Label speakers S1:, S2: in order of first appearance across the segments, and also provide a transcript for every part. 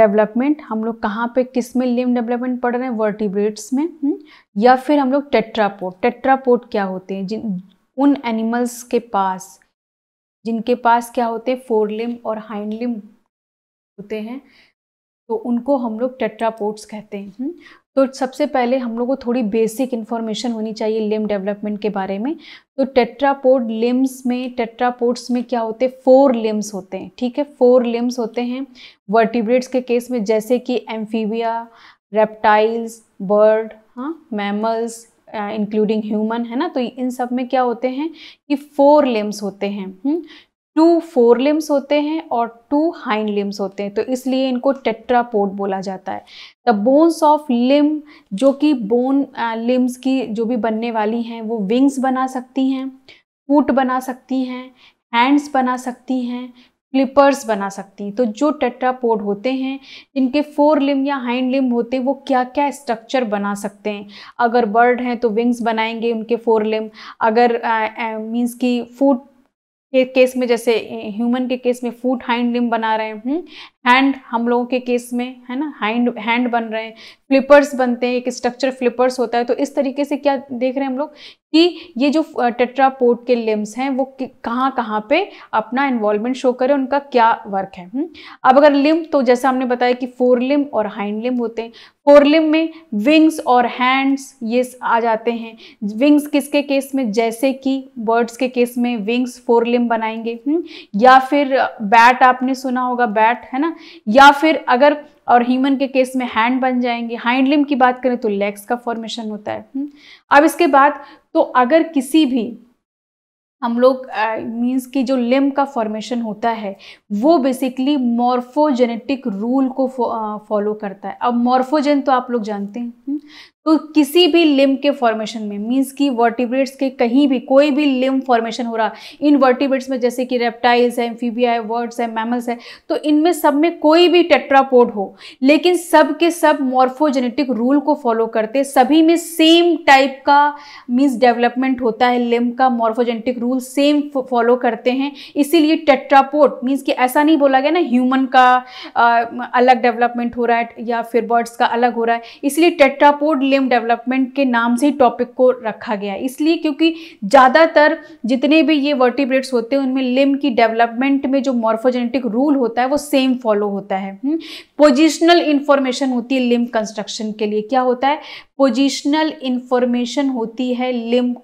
S1: Development हम लोग कहाँ पे किस में लिम डेवलपमेंट पढ़ रहे हैं वर्टिब्रेट्स में हुँ? हम्म? या फिर हम लोग टेट्रापोर्ट टेट्रापोर्ट क्या होते हैं जिन उन एनिमल्स के पास जिनके पास क्या होते हैं फोर लिम और हाइंड लिम होते हैं तो उनको हम लोग टेट्रापोर्ट्स कहते हैं हम्म? तो सबसे पहले हम लोग को थोड़ी बेसिक इन्फॉर्मेशन होनी चाहिए लिम डेवलपमेंट के बारे में तो टेट्रापोड लिम्स में टेट्रापोड्स में क्या होते हैं फोर लिम्स होते हैं ठीक है फोर लिम्स होते हैं वर्टिब्रेट्स के केस में जैसे कि एम्फीबिया रेप्टाइल्स बर्ड हाँ मैमल्स इंक्लूडिंग ह्यूमन है ना तो इन सब में क्या होते हैं कि फोर लिम्स होते हैं हुँ? हम्म, टू फोर लिम्स होते हैं और टू हाइंड लिम्स होते हैं तो इसलिए इनको टेट्रापोड बोला जाता है द बोन्स ऑफ लिम जो कि बोन लिम्स की जो भी बनने वाली हैं वो विंग्स बना सकती हैं फूट बना सकती हैं हैंड्स बना सकती हैं क्लिपर्स बना सकती हैं तो जो टेट्रापोड होते हैं जिनके फोर लिम या हाइंड लिम होते हैं वो क्या क्या स्ट्रक्चर बना सकते हैं अगर बर्ड हैं तो विंग्स बनाएंगे उनके फोर लिम अगर मीन्स की फूट के केस में जैसे ह्यूमन के केस में फूट हाइंड लिम बना रहे हैं हैंड हम लोगों के केस में है ना हैंड हैंड बन रहे हैं फ्लिपर्स बनते हैं एक स्ट्रक्चर फ्लिपर्स होता है तो इस तरीके से क्या देख रहे हैं हम लोग कि ये जो टेट्रापोड के लिम्स हैं वो कहाँ कहाँ पे अपना इन्वॉल्वमेंट शो करें उनका क्या वर्क है हुँ? हम्म? अब अगर लिम्ब तो जैसा हमने बताया कि फोर लिम्ब और हाइंड लिम्ब होते हैं फोर लिम्ब में विंग्स और हैंड्स ये आ जाते हैं विंग्स किसके केस में जैसे कि बर्ड्स के केस में विंग्स फोर लिम्ब बनाएंगे हुँ? हम्म? या फिर बैट आपने सुना होगा बैट है ना या फिर अगर और ह्यूमन के केस में हैंड बन जाएंगे हाइंड लिम की बात करें तो लेग्स का फॉर्मेशन होता है हम्म। अब इसके बाद तो अगर किसी भी हम लोग मीन्स की जो लिम का फॉर्मेशन होता है वो बेसिकली मॉर्फोजेनेटिक रूल को फॉलो करता है अब मॉर्फोजेन तो आप लोग जानते हैं हम्म। तो किसी भी लिम्ब के फॉर्मेशन में मीन्स कि वर्टिब्रेट्स के कहीं भी कोई भी लिम्ब फॉर्मेशन हो रहा इन वर्टिब्रेट्स में जैसे कि रेप्टाइल्स हैं फीबिया है वर्ड्स है मैमल्स हैं तो इनमें सब में कोई भी टेट्रापोड हो लेकिन सब के सब मॉर्फोजेनेटिक रूल को फॉलो करते सभी में सेम टाइप का मीन्स डेवलपमेंट होता है लिम्ब का मॉर्फोजेनेटिक रूल सेम फॉलो करते हैं इसीलिए टेट्रापोड मीन्स कि ऐसा नहीं बोला गया ना ह्यूमन का आ, अलग डेवलपमेंट हो रहा है या फिर बर्ड्स का अलग हो रहा है इसलिए टेट्रापोड लिम डेवलपमेंट के नाम से ही टॉपिक को रखा गया है इसलिए क्योंकि ज़्यादातर जितने भी ये वर्टिब्रेट्स होते हैं उनमें लिम की डेवलपमेंट में जो मॉर्फोजेनेटिक रूल होता है वो सेम फॉलो होता है पोजिशनल इन्फॉर्मेशन हम्म, होती है लिम कंस्ट्रक्शन के लिए क्या होता है पोजिशनल इन्फॉर्मेशन होती है लिम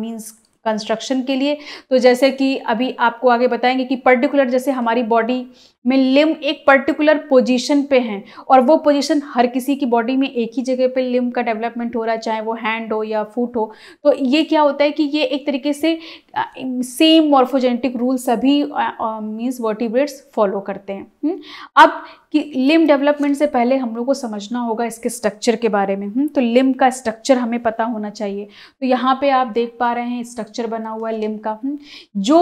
S1: मीन्स कंस्ट्रक्शन के लिए तो जैसे कि अभी आपको आगे बताएंगे कि पर्टिकुलर जैसे हमारी बॉडी में लिम एक पर्टिकुलर पोजीशन पे हैं और वो पोजीशन हर किसी की बॉडी में एक ही जगह पे लिम का डेवलपमेंट हो रहा है चाहे वो हैंड हो या फुट हो तो ये क्या होता है कि ये एक तरीके से सेम मॉर्फोजेनेटिक रूल सभी मीन्स वर्टिब्रेट्स फॉलो करते हैं हुँ? हम्म, अब कि लिम डेवलपमेंट से पहले हम लोग को समझना होगा इसके स्ट्रक्चर के बारे में हुँ? हम्म, तो लिम का स्ट्रक्चर हमें पता होना चाहिए तो यहाँ पे आप देख पा रहे हैं स्ट्रक्चर बना हुआ है लिम का हुँ? हम्म, जो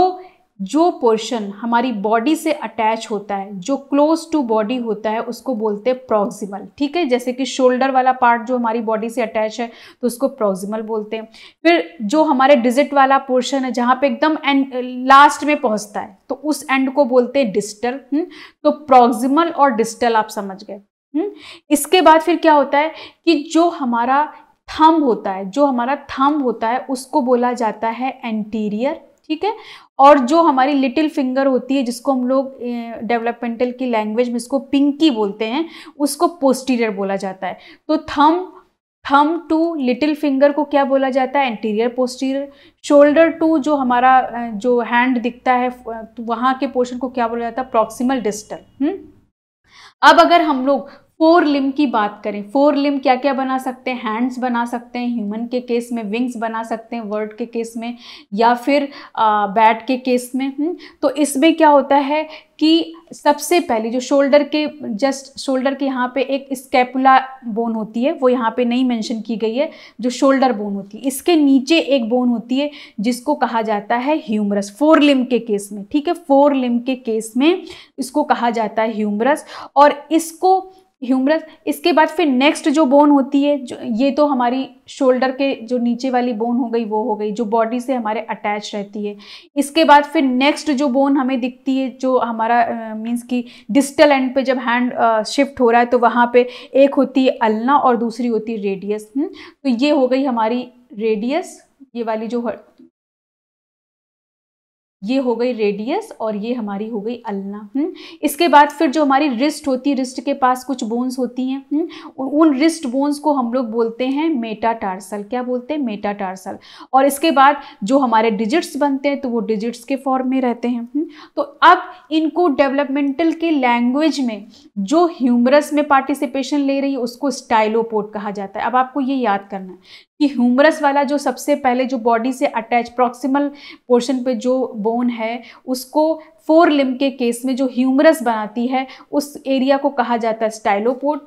S1: जो पोर्शन हमारी बॉडी से अटैच होता है जो क्लोज टू बॉडी होता है उसको बोलते हैं प्रोक्सिमल ठीक है जैसे कि शोल्डर वाला पार्ट जो हमारी बॉडी से अटैच है तो उसको प्रोक्सिमल बोलते हैं फिर जो हमारे डिजिट वाला पोर्शन है जहाँ पे एकदम एंड लास्ट में पहुँचता है तो उस एंड को बोलते हैं डिस्टल हम्म? तो प्रोक्सिमल और डिस्टल आप समझ गए हम्म? इसके बाद फिर क्या होता है कि जो हमारा थंब होता है जो हमारा थंब होता है उसको बोला जाता है एंटीरियर ठीक है और जो हमारी लिटिल फिंगर होती है जिसको हम लोग डेवलपमेंटल की लैंग्वेज में इसको पिंकी बोलते हैं उसको पोस्टीरियर बोला जाता है तो थम थम टू लिटिल फिंगर को क्या बोला जाता है एंटीरियर पोस्टीरियर शोल्डर टू जो हमारा जो हैंड दिखता है तो वहाँ के पोर्शन को क्या बोला जाता है प्रॉक्सिमल हम्म? डिस्टल अब अगर हम लोग फोर लिम की बात करें फोर लिम क्या क्या बना सकते हैं हैंड्स बना सकते हैं ह्यूमन के केस में विंग्स बना सकते हैं वर्ड के केस में या फिर बैट के केस में हुँ? हम्म। तो इसमें क्या होता है कि सबसे पहले जो शोल्डर के जस्ट शोल्डर के यहाँ पे एक स्कैपुला बोन होती है वो यहाँ पे नहीं मेंशन की गई है जो शोल्डर बोन होती है इसके नीचे एक बोन होती है जिसको कहा जाता है ह्यूमरस फोर लिम के केस में ठीक है फोर लिम के केस में इसको कहा जाता है ह्यूमरस और इसको ह्यूमरस इसके बाद फिर नेक्स्ट जो बोन होती है जो ये तो हमारी शोल्डर के जो नीचे वाली बोन हो गई वो हो गई जो बॉडी से हमारे अटैच रहती है इसके बाद फिर नेक्स्ट जो बोन हमें दिखती है जो हमारा मींस कि डिस्टल एंड पे जब हैंड शिफ्ट हो रहा है तो वहाँ पे एक होती है अलना और दूसरी होती है रेडियस हुँ? हम्म? तो ये हो गई हमारी रेडियस ये वाली जो ये हो गई रेडियस और ये हमारी हो गई अलना हम्म। इसके बाद फिर जो हमारी रिस्ट होती है रिस्ट के पास कुछ बोन्स होती हैं हम्म। उन रिस्ट बोन्स को हम लोग बोलते हैं मेटाटार्सल क्या बोलते हैं मेटाटार्सल और इसके बाद जो हमारे डिजिट्स बनते हैं तो वो डिजिट्स के फॉर्म में रहते हैं हम्म। तो अब इनको डेवलपमेंटल के लैंग्वेज में जो ह्यूमरस में पार्टिसिपेशन ले रही है उसको स्टाइलोपोट कहा जाता है अब आपको ये याद करना है कि ह्यूमरस वाला जो सबसे पहले जो बॉडी से अटैच प्रॉक्सिमल पोर्शन पे जो बोन है उसको फोर लिम के केस में जो ह्यूमरस बनाती है उस एरिया को कहा जाता है स्टाइलोपोट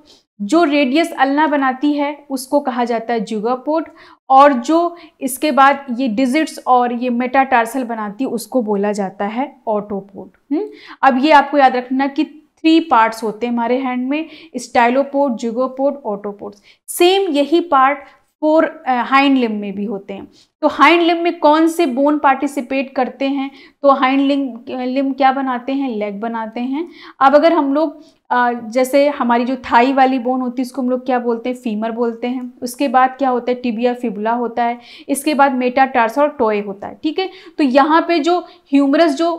S1: जो रेडियस अल्ना बनाती है उसको कहा जाता है जुगापोर्ट और जो इसके बाद ये डिजिट्स और ये मेटाटार्सल बनाती है उसको बोला जाता है ऑटोपोर्ट हम्म? अब ये आपको याद रखना कि थ्री पार्ट्स होते हैं हमारे हैंड में स्टाइलोपोर्ट जुगोपोड ऑटोपोर्ट सेम यही पार्ट फोर हाइंड लिम में भी होते हैं तो हाइंड लिम में कौन से बोन पार्टिसिपेट करते हैं तो हाइंड लिम लिम क्या बनाते हैं लेग बनाते हैं अब अगर हम लोग जैसे हमारी जो थाई वाली बोन होती है उसको हम लोग क्या बोलते हैं फीमर बोलते हैं उसके बाद क्या होता है टिबिया फिबुला होता है इसके बाद मेटा मेटाटार्स और टोए होता है ठीक है तो यहाँ पर जो ह्यूमरस जो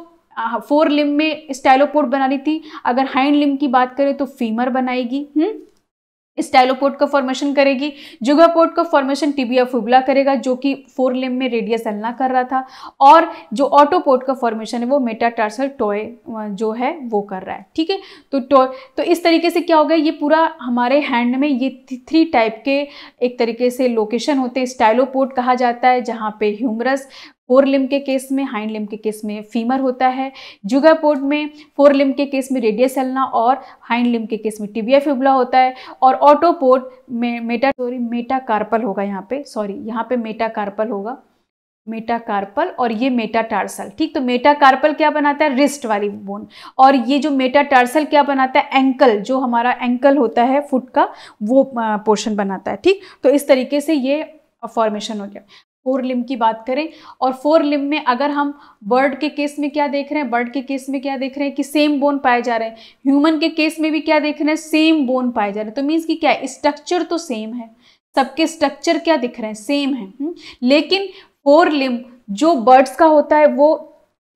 S1: फोर लिम में स्टाइलोपोड बनानी थी अगर हाइंड लिम की बात करें तो फीमर बनाएगी हुँ? स्टाइलोपोर्ट का फॉर्मेशन करेगी जुगापोर्ट का फॉर्मेशन टिबिया फुबला करेगा जो कि फोर लिम में रेडियस एलना कर रहा था और जो ऑटोपोर्ट का फॉर्मेशन है वो मेटाटार्सल टॉय जो है वो कर रहा है ठीक है तो टॉय तो इस तरीके से क्या होगा ये पूरा हमारे हैंड में ये थ्री टाइप के एक तरीके से लोकेशन होते हैं स्टाइलोपोर्ट कहा जाता है जहाँ पे ह्यूमरस फोर लिम के केस में हाइंड लिम के केस में फीमर होता है जुगापोर्ट में फोर लिम के केस में रेडियस एलना और हाइंड लिम के केस में टिबिया फिबला होता है और ऑटोपोर्ट में मेटा सॉरी मेटाकार्पल होगा यहाँ पे सॉरी यहाँ पे मेटाकार्पल होगा मेटाकार्पल और ये मेटाटार्सल ठीक तो मेटाकार्पल क्या बनाता है रिस्ट वाली बोन और ये जो मेटाटार्सल क्या बनाता है एंकल जो हमारा एंकल होता है फुट का वो पोर्शन बनाता है ठीक तो इस तरीके से ये फॉर्मेशन हो गया फोर लिम की बात करें और फोर लिम में अगर हम बर्ड के केस में क्या देख रहे हैं बर्ड के केस में क्या देख रहे हैं कि सेम बोन पाए जा रहे हैं ह्यूमन के केस में भी क्या देख रहे हैं सेम बोन पाए जा रहे हैं तो मीन्स कि क्या है स्ट्रक्चर तो सेम है सबके स्ट्रक्चर क्या दिख रहे हैं सेम है हम्म, लेकिन फोर लिम जो बर्ड्स का होता है वो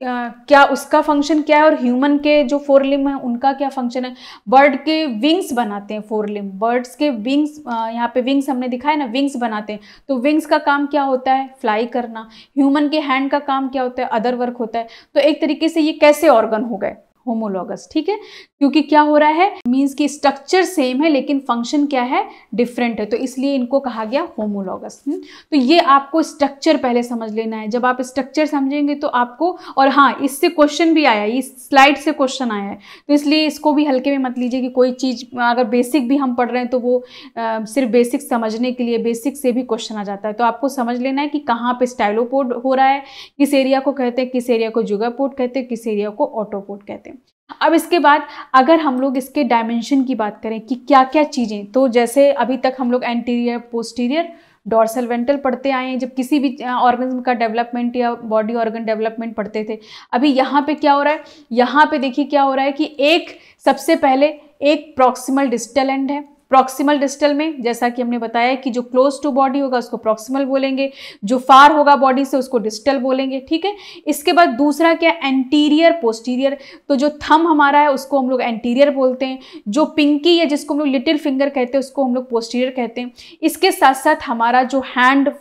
S1: क्या उसका फंक्शन क्या है और ह्यूमन के जो फोर लिम है उनका क्या फंक्शन है बर्ड के विंग्स बनाते हैं फोर लिम बर्ड्स के विंग्स यहाँ पे विंग्स हमने दिखाए ना विंग्स बनाते हैं तो विंग्स का काम क्या होता है फ्लाई करना ह्यूमन के हैंड का काम क्या होता है अदर वर्क होता है तो एक तरीके से ये कैसे ऑर्गन हो गए होमोलॉगस ठीक है क्योंकि क्या हो रहा है मीन्स की स्ट्रक्चर सेम है लेकिन फंक्शन क्या है डिफरेंट है तो इसलिए इनको कहा गया होमोलॉगस हम्म? तो ये आपको स्ट्रक्चर पहले समझ लेना है जब आप स्ट्रक्चर समझेंगे तो आपको और हाँ इससे क्वेश्चन भी आया इस स्लाइड से क्वेश्चन आया है तो इसलिए इसको भी हल्के में मत लीजिए कि कोई चीज़ अगर बेसिक भी हम पढ़ रहे हैं तो वो आ, सिर्फ बेसिक समझने के लिए बेसिक से भी क्वेश्चन आ जाता है तो आपको समझ लेना है कि कहाँ पर स्टाइलोपोड हो रहा है किस एरिया को कहते हैं किस एरिया को जुगापोर्ट कहते हैं किस एरिया को ऑटोपोड कहते हैं हैं अब इसके बाद अगर हम लोग इसके डायमेंशन की बात करें कि क्या क्या चीज़ें तो जैसे अभी तक हम लोग एंटीरियर पोस्टीरियर डॉर्सल वेंटल पढ़ते आए हैं जब किसी भी ऑर्गन का डेवलपमेंट या बॉडी ऑर्गन डेवलपमेंट पढ़ते थे अभी यहाँ पे क्या हो रहा है यहाँ पे देखिए क्या हो रहा है कि एक सबसे पहले एक प्रॉक्सिमल डिस्टल एंड है प्रॉक्सिमल डिस्टल में जैसा कि हमने बताया कि जो क्लोज टू बॉडी होगा उसको प्रॉक्सिमल बोलेंगे जो फार होगा बॉडी से उसको डिस्टल बोलेंगे ठीक है इसके बाद दूसरा क्या एंटीरियर पोस्टीरियर तो जो थम हमारा है उसको हम लोग एंटीरियर बोलते हैं जो पिंकी या जिसको हम लोग लिटिल फिंगर कहते हैं उसको हम लोग पोस्टीरियर कहते हैं इसके साथ साथ हमारा जो हैंड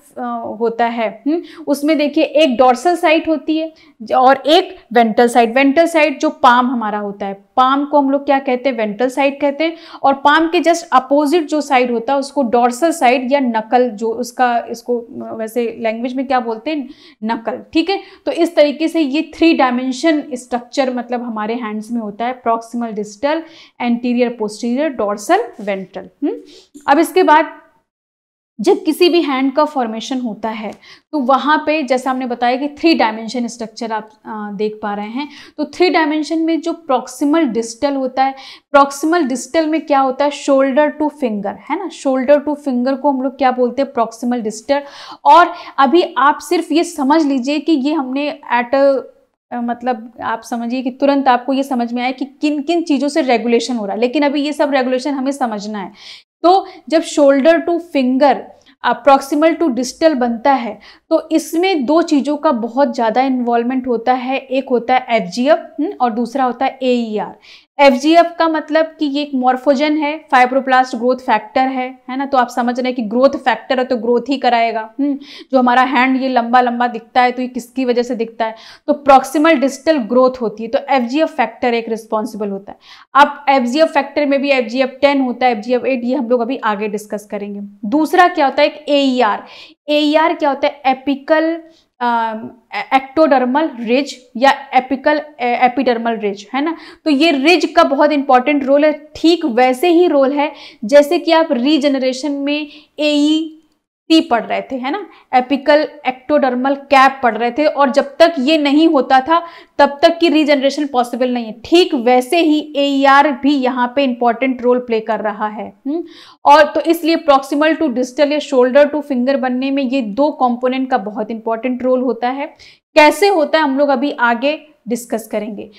S1: होता है हम्म, उसमें देखिए एक डॉर्सल साइट होती है और एक वेंटल साइट वेंटल साइट जो पाम हमारा होता है पाम को हम लोग क्या कहते हैं वेंटल साइट कहते हैं और पाम के जस्ट अपोजिट जो साइड होता है उसको डॉर्सल साइड या नकल जो उसका इसको वैसे लैंग्वेज में क्या बोलते हैं नकल ठीक है तो इस तरीके से ये थ्री डायमेंशन स्ट्रक्चर मतलब हमारे हैंड्स में होता है proximal distal anterior posterior dorsal ventral अब इसके बाद जब किसी भी हैंड का फॉर्मेशन होता है तो वहाँ पे जैसा हमने बताया कि थ्री डायमेंशन स्ट्रक्चर आप आ, देख पा रहे हैं तो थ्री डायमेंशन में जो प्रॉक्सिमल डिस्टल होता है प्रॉक्सिमल डिस्टल में क्या होता है शोल्डर टू फिंगर है ना शोल्डर टू फिंगर को हम लोग क्या बोलते हैं प्रॉक्सिमल डिस्टल और अभी आप सिर्फ ये समझ लीजिए कि ये हमने एट मतलब आप समझिए कि तुरंत आपको ये समझ में आए कि किन किन चीज़ों से रेगुलेशन हो रहा है लेकिन अभी ये सब रेगुलेशन हमें समझना है तो जब shoulder to finger a proximal to distal बनता है तो इसमें दो चीज़ों का बहुत ज़्यादा इन्वॉल्वमेंट होता है एक होता है एफ हम्म, और दूसरा होता है ए एफ का मतलब कि ये एक मॉर्फोजन है फाइब्रोप्लास्ट ग्रोथ फैक्टर है है ना तो आप समझ रहे हैं कि ग्रोथ फैक्टर है तो ग्रोथ ही कराएगा हम्म, जो हमारा हैंड ये लंबा लंबा दिखता है तो ये किसकी वजह से दिखता है तो प्रॉक्सिमल डिस्टल ग्रोथ होती है तो एफ फैक्टर एक रिस्पॉन्सिबल होता है अब एफ फैक्टर में भी एफ जी एफ टेन होता है एफ जी एफ एट ये हम लोग अभी आगे डिस्कस करेंगे दूसरा क्या होता है एक ए E R A E R क्या होता है एपिकल एक्टोडर्मल रिज या एपिकल एपिडर्मल रिज है ना तो ये रिज का बहुत इंपॉर्टेंट रोल है ठीक वैसे ही रोल है जैसे कि आप रीजनरेशन में एई सी पढ़ रहे थे है ना एपिकल एक्टोडर्मल कैप पढ़ रहे थे और जब तक ये नहीं होता था तब तक की रीजनरेशन पॉसिबल नहीं है ठीक वैसे ही ए e भी यहाँ पे इंपॉर्टेंट रोल प्ले कर रहा है हुँ? हम्म? और तो इसलिए प्रॉक्सिमल टू डिस्टल या शोल्डर टू फिंगर बनने में ये दो कॉम्पोनेंट का बहुत इंपॉर्टेंट रोल होता है कैसे होता है हम लोग अभी आगे डिस्कस करेंगे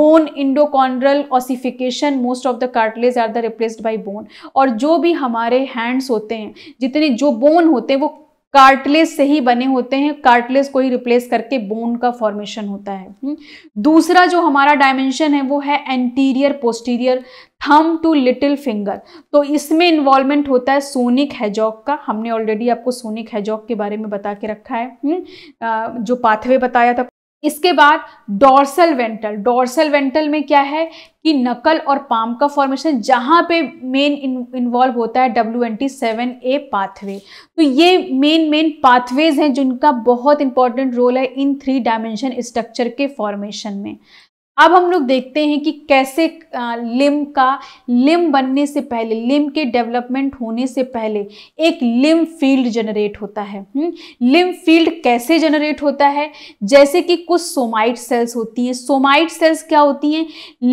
S1: bone endochondral ossification most of the cartilage are the replaced by bone और जो भी हमारे हैंड्स होते हैं जितने जो बोन होते हैं वो कार्टलेज से ही बने होते हैं कार्टलेज को ही रिप्लेस करके बोन का फॉर्मेशन होता है हम्म। दूसरा जो हमारा डायमेंशन है वो है anterior posterior thumb to little finger तो इसमें इन्वॉल्वमेंट होता है सोनिक हैजॉक का हमने ऑलरेडी आपको सोनिक हैजॉक के बारे में बता के रखा है हम्म। जो पाथवे बताया था इसके बाद डोर्सल वेंटल डोर्सल वेंटल में क्या है कि नकल और पाम का फॉर्मेशन जहाँ पे मेन इन्वॉल्व होता है W N T seven A pathway तो ये मेन मेन पाथवेज हैं जिनका बहुत इंपॉर्टेंट रोल है इन थ्री डायमेंशन स्ट्रक्चर के फॉर्मेशन में अब हम लोग देखते हैं कि कैसे लिम का लिम बनने से पहले लिम के डेवलपमेंट होने से पहले एक लिम फील्ड जनरेट होता है हम्म, लिम फील्ड कैसे जनरेट होता है जैसे कि कुछ सोमाइट सेल्स होती हैं सोमाइट सेल्स क्या होती हैं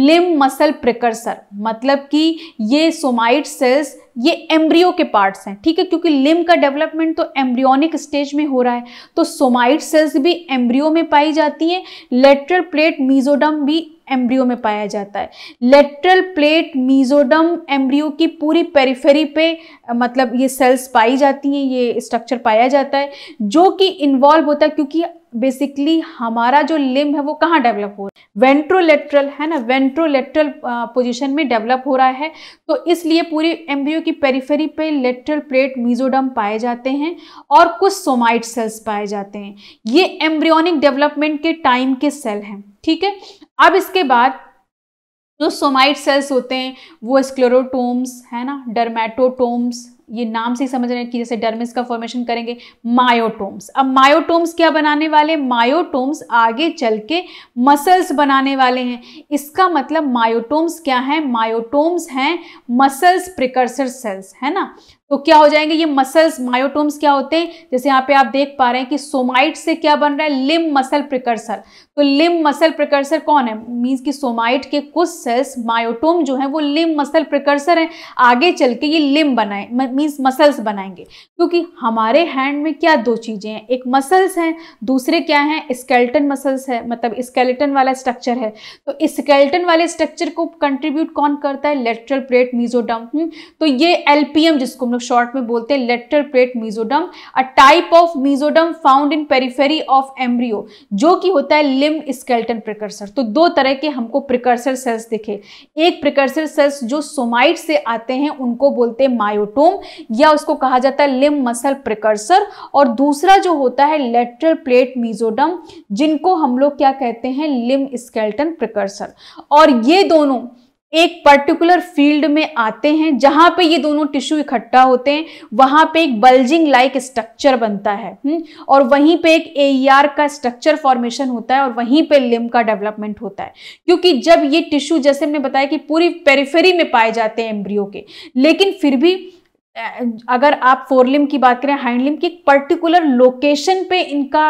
S1: लिम मसल प्रकर्सर मतलब कि ये सोमाइट सेल्स ये एम्ब्रियो के पार्ट्स हैं ठीक है क्योंकि लिम का डेवलपमेंट तो एम्ब्रियोनिक स्टेज में हो रहा है तो सोमाइट सेल्स भी एम्ब्रियो में पाई जाती हैं लेटरल प्लेट मीजोडम भी एम्ब्रियो में पाया जाता है लेटरल प्लेट मीजोडम एम्ब्रियो की पूरी पेरिफेरी पे मतलब ये सेल्स पाई जाती हैं ये स्ट्रक्चर पाया जाता है जो कि इन्वॉल्व होता है क्योंकि बेसिकली हमारा जो लिम्ब है वो कहाँ डेवलप हो रहा है वेंट्रोलेट्रल है ना वेंट्रोलेट्रल पोजीशन में डेवलप हो रहा है तो इसलिए पूरी एम्ब्रियो की पेरिफेरी पे लेट्रल प्लेट मीजोडम पाए जाते हैं और कुछ सोमाइट सेल्स पाए जाते हैं ये एम्ब्रियोनिक डेवलपमेंट के टाइम के सेल हैं ठीक है अब इसके बाद जो सोमाइट सेल्स होते हैं वो स्क्लेरोटोम्स है ना डर्मेटोटोम्स ये नाम से ही समझ रहे हैं कि जैसे डर्मिस का फॉर्मेशन करेंगे मायोटोम्स अब मायोटोम्स क्या बनाने वाले मायोटोम्स आगे चल के मसल्स बनाने वाले हैं इसका मतलब मायोटोम्स क्या है मायोटोम्स हैं मसल्स प्रिकर्सर सेल्स है ना तो क्या हो जाएंगे ये मसल्स मायोटोम्स क्या होते हैं जैसे यहाँ पे आप देख पा रहे हैं कि सोमाइट से क्या बन रहा है लिम मसल प्रिकर्सर तो लिम मसल प्रिकर्सर कौन है मीन्स कि सोमाइट के कुछ सेल्स मायोटोम जो हैं वो लिम मसल प्रिकर्सर हैं आगे चल के ये लिम बनाए मीन्स मसल्स बनाएंगे क्योंकि हमारे हैंड में क्या दो चीज़ें हैं एक मसल्स हैं दूसरे क्या हैं स्केल्टन मसल्स है मतलब स्केलेटन वाला स्ट्रक्चर है तो स्केल्टन वाले स्ट्रक्चर को कंट्रीब्यूट कौन करता है लेट्रल प्लेट मीजोडम तो ये एलपीएम जिसको लोग शॉर्ट में बोलते हैं lateral plate mesoderm a type of mesoderm found in periphery of embryo जो कि होता है लिम स्केल्टन प्रिकर्सर तो दो तरह के हमको प्रिकर्सर सेल्स दिखे एक प्रिकर्सर सेल्स जो सोमाइट से आते हैं उनको बोलते हैं मायोटोम या उसको कहा जाता है लिम मसल प्रिकर्सर और दूसरा जो होता है लेटर प्लेट मीजोडम जिनको हम लोग क्या कहते हैं लिम स्केल्टन प्रिकर्सर और ये दोनों एक पर्टिकुलर फील्ड में आते हैं जहां पे ये दोनों टिश्यू इकट्ठा होते हैं वहां पे एक बल्जिंग लाइक स्ट्रक्चर बनता है हम्म, और वहीं पे एक ए e का स्ट्रक्चर फॉर्मेशन होता है और वहीं पे लिम का डेवलपमेंट होता है क्योंकि जब ये टिश्यू जैसे हमने बताया कि पूरी पेरिफेरी में पाए जाते हैं एम्ब्रियो के लेकिन फिर भी अगर आप फोरलिम की बात करें हाइंडलिम की पर्टिकुलर लोकेशन पे इनका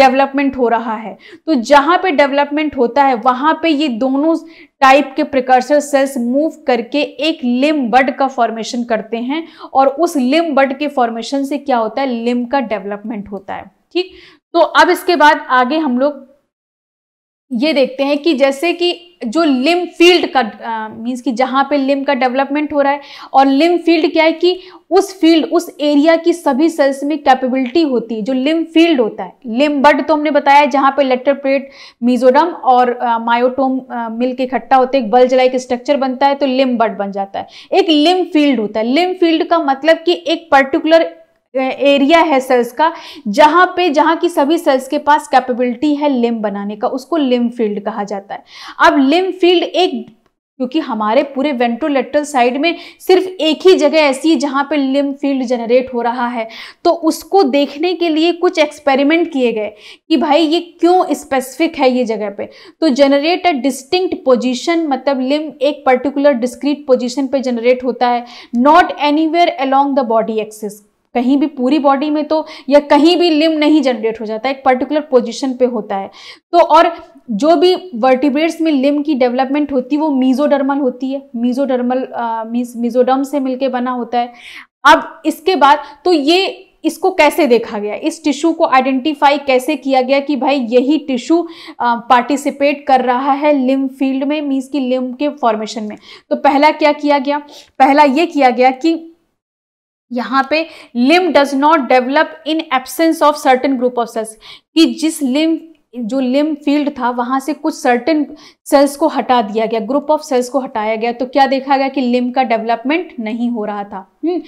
S1: डेवलपमेंट हो रहा है तो जहाँ पे डेवलपमेंट होता है वहाँ पे ये दोनों टाइप के प्रिकर्सर सेल्स मूव करके एक लिम बड का फॉर्मेशन करते हैं और उस लिम बड के फॉर्मेशन से क्या होता है लिम का डेवलपमेंट होता है ठीक तो अब इसके बाद आगे हम लोग ये देखते हैं कि जैसे कि जो लिम फील्ड का मीन्स कि जहाँ पे लिम का डेवलपमेंट हो रहा है और लिम फील्ड क्या है कि उस फील्ड उस एरिया की सभी सेल्स में कैपेबिलिटी होती है जो लिम फील्ड होता है लिम बड तो हमने बताया जहाँ पे लेटर प्लेट मिजोरम और मायोटोम मिल के इकट्ठा होते हैं बल जला एक स्ट्रक्चर बनता है तो लिम बड बन जाता है एक लिम फील्ड होता है लिम फील्ड का मतलब कि एक पर्टिकुलर एरिया है सेल्स का जहाँ पे जहाँ की सभी सेल्स के पास कैपेबिलिटी है लिम बनाने का उसको लिम फील्ड कहा जाता है अब लिम फील्ड एक क्योंकि हमारे पूरे वेंट्रोलेटरल साइड में सिर्फ एक ही जगह ऐसी है जहाँ पे लिम फील्ड जनरेट हो रहा है तो उसको देखने के लिए कुछ एक्सपेरिमेंट किए गए कि भाई ये क्यों स्पेसिफिक है ये जगह पे तो जनरेट अ डिस्टिंक्ट पोजीशन मतलब लिम एक पर्टिकुलर डिस्क्रीट पोजीशन पे जनरेट होता है not anywhere along the body axis कहीं भी पूरी बॉडी में तो या कहीं भी लिम नहीं जनरेट हो जाता है एक पर्टिकुलर पोजिशन पे होता है तो और जो भी वर्टिब्रेट्स में लिम की डेवलपमेंट होती है वो मीजोडर्मल होती है मीजोडर्मल मीज मीजोडर्म से मिलके बना होता है अब इसके बाद तो ये इसको कैसे देखा गया इस टिश्यू को आइडेंटिफाई कैसे किया गया कि भाई यही टिश्यू पार्टिसिपेट कर रहा है लिम फील्ड में मीन्स की लिम के फॉर्मेशन में तो पहला क्या किया गया पहला ये किया गया कि यहाँ पे limb does not develop in absence of certain group of cells कि जिस लिम जो लिम फील्ड था वहां से कुछ सर्टेन सेल्स को हटा दिया गया ग्रुप ऑफ सेल्स को हटाया गया तो क्या देखा गया कि लिम का डेवलपमेंट नहीं हो रहा था हम्म।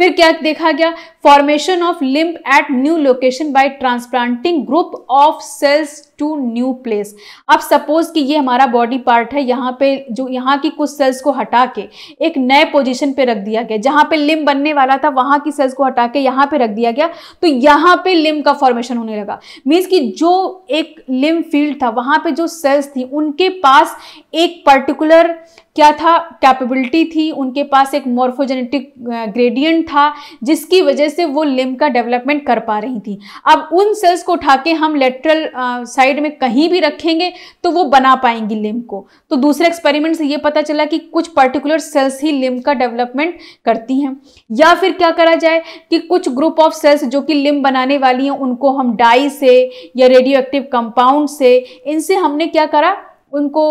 S1: फिर क्या देखा गया formation of limb at new location by transplanting group of cells to new place अब सपोज कि ये हमारा बॉडी पार्ट है यहाँ पे जो यहाँ की कुछ सेल्स को हटा के एक नए पोजीशन पे रख दिया गया जहाँ पे लिम्ब बनने वाला था वहाँ की सेल्स को हटा के यहाँ पे रख दिया गया तो यहाँ पे लिम्ब का फॉर्मेशन होने लगा मीन्स कि जो एक लिम्ब फील्ड था वहाँ पे जो सेल्स थी उनके पास एक पर्टिकुलर क्या था कैपेबिलिटी थी उनके पास एक मॉर्फोजेनेटिक ग्रेडियंट था जिसकी वजह से वो लिम का डेवलपमेंट कर पा रही थी अब उन सेल्स को उठा के हम लेटरल साइड में कहीं भी रखेंगे तो वो बना पाएंगी लिम को तो दूसरे एक्सपेरिमेंट से ये पता चला कि कुछ पर्टिकुलर सेल्स ही लिम का डेवलपमेंट करती हैं या फिर क्या करा जाए कि कुछ ग्रुप ऑफ सेल्स जो कि लिम बनाने वाली हैं उनको हम डाई से या रेडियो एक्टिव कंपाउंड से इनसे हमने क्या करा उनको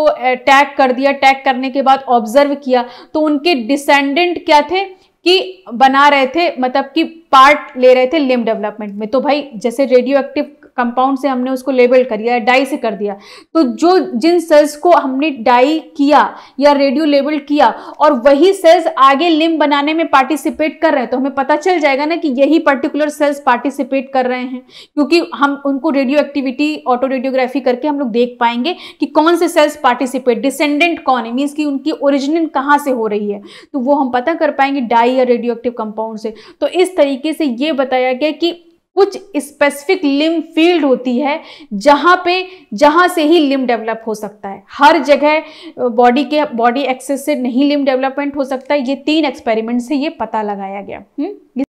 S1: टैग कर दिया टैग करने के बाद ऑब्जर्व किया तो उनके डिसेंडेंट क्या थे कि बना रहे थे मतलब कि पार्ट ले रहे थे लिम डेवलपमेंट में तो भाई जैसे रेडियो एक्टिव कंपाउंड से हमने उसको लेबल कर दिया डाई से कर दिया तो जो जिन सेल्स को हमने डाई किया या रेडियो लेबल किया और वही सेल्स आगे लिम बनाने में पार्टिसिपेट कर रहे हैं तो हमें पता चल जाएगा ना कि यही पर्टिकुलर सेल्स पार्टिसिपेट कर रहे हैं क्योंकि हम उनको रेडियो एक्टिविटी ऑटो रेडियोग्राफी करके हम लोग देख पाएंगे कि कौन से सेल्स पार्टिसिपेट डिसेंडेंट कौन है मीन्स की उनकी ओरिजिनल कहाँ से हो रही है तो वो हम पता कर पाएंगे डाई या रेडियो एक्टिव कंपाउंड से तो इस तरीके से ये बताया गया कि कुछ स्पेसिफिक लिम फील्ड होती है जहाँ पे जहाँ से ही लिम डेवलप हो सकता है हर जगह बॉडी के बॉडी एक्सेस से नहीं लिम डेवलपमेंट हो सकता है ये तीन एक्सपेरिमेंट से ये पता लगाया गया हुँ? हम्म?